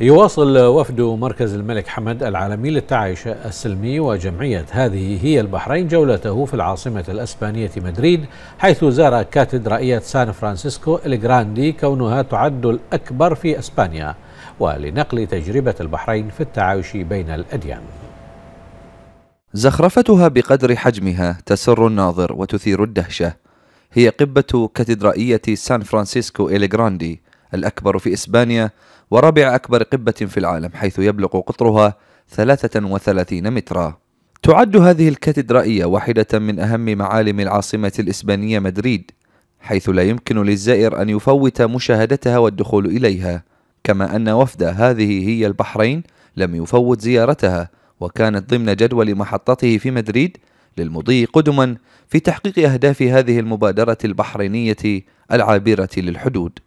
يواصل وفد مركز الملك حمد العالمي للتعايش السلمي وجمعية هذه هي البحرين جولته في العاصمة الأسبانية مدريد حيث زار كاتدرائية سان فرانسيسكو الجراندي كونها تعد الأكبر في أسبانيا ولنقل تجربة البحرين في التعايش بين الأديان زخرفتها بقدر حجمها تسر الناظر وتثير الدهشة هي قبة كاتدرائية سان فرانسيسكو إليغراندي الأكبر في إسبانيا ورابع أكبر قبة في العالم حيث يبلغ قطرها 33 مترا تعد هذه الكاتدرائية واحدة من أهم معالم العاصمة الإسبانية مدريد حيث لا يمكن للزائر أن يفوت مشاهدتها والدخول إليها كما أن وفد هذه هي البحرين لم يفوت زيارتها وكانت ضمن جدول محطته في مدريد للمضي قدما في تحقيق أهداف هذه المبادرة البحرينية العابرة للحدود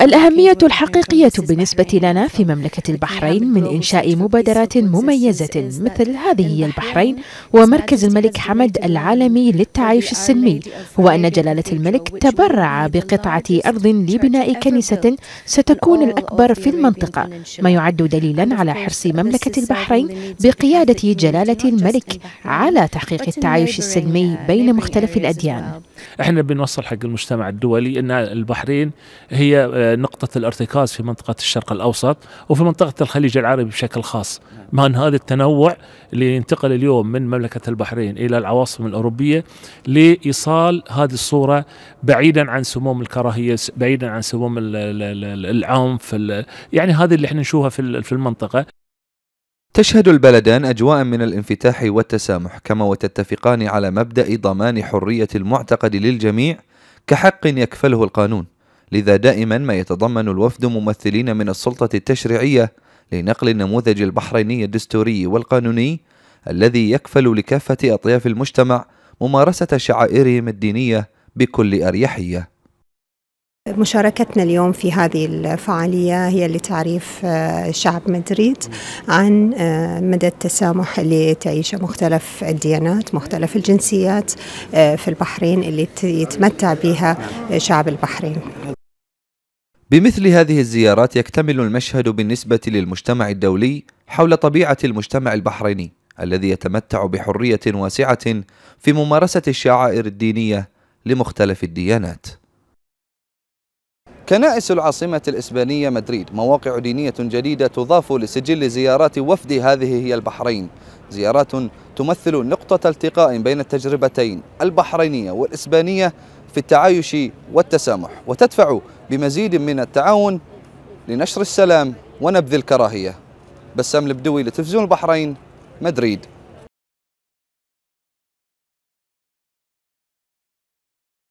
الأهمية الحقيقية بالنسبة لنا في مملكة البحرين من إنشاء مبادرات مميزة مثل هذه هي البحرين ومركز الملك حمد العالمي للتعايش السلمي هو أن جلالة الملك تبرع بقطعة أرض لبناء كنيسة ستكون الأكبر في المنطقة ما يعد دليلا على حرص مملكة البحرين بقيادة جلالة الملك على تحقيق التعايش السلمي uh, بين مختلف الأديان احنا بنوصل حق المجتمع الدولي ان البحرين هي آه، نقطه الارتكاز في منطقه الشرق الاوسط وفي منطقه الخليج العربي بشكل خاص ان نعم. هذا التنوع اللي ينتقل اليوم من مملكه البحرين الى العواصم الاوروبيه لايصال هذه الصوره بعيدا عن سموم الكراهيه بعيدا عن سموم العنف يعني هذا اللي احنا نشوفه في المنطقه تشهد البلدان أجواء من الانفتاح والتسامح كما وتتفقان على مبدأ ضمان حرية المعتقد للجميع كحق يكفله القانون لذا دائما ما يتضمن الوفد ممثلين من السلطة التشريعية لنقل النموذج البحريني الدستوري والقانوني الذي يكفل لكافة أطياف المجتمع ممارسة شعائرهم الدينية بكل أريحية مشاركتنا اليوم في هذه الفعالية هي لتعريف آه، شعب مدريد عن آه، مدى التسامح اللي تعيشه مختلف الديانات مختلف الجنسيات آه، في البحرين اللي يتمتع بها شعب البحرين بمثل هذه الزيارات يكتمل المشهد بالنسبة للمجتمع الدولي حول طبيعة المجتمع البحريني الذي يتمتع بحرية واسعة في ممارسة الشعائر الدينية لمختلف الديانات كنائس العاصمة الإسبانية مدريد مواقع دينية جديدة تضاف لسجل زيارات وفد هذه هي البحرين زيارات تمثل نقطة التقاء بين التجربتين البحرينية والإسبانية في التعايش والتسامح وتدفع بمزيد من التعاون لنشر السلام ونبذ الكراهية بسام البدوي لتلفزيون البحرين مدريد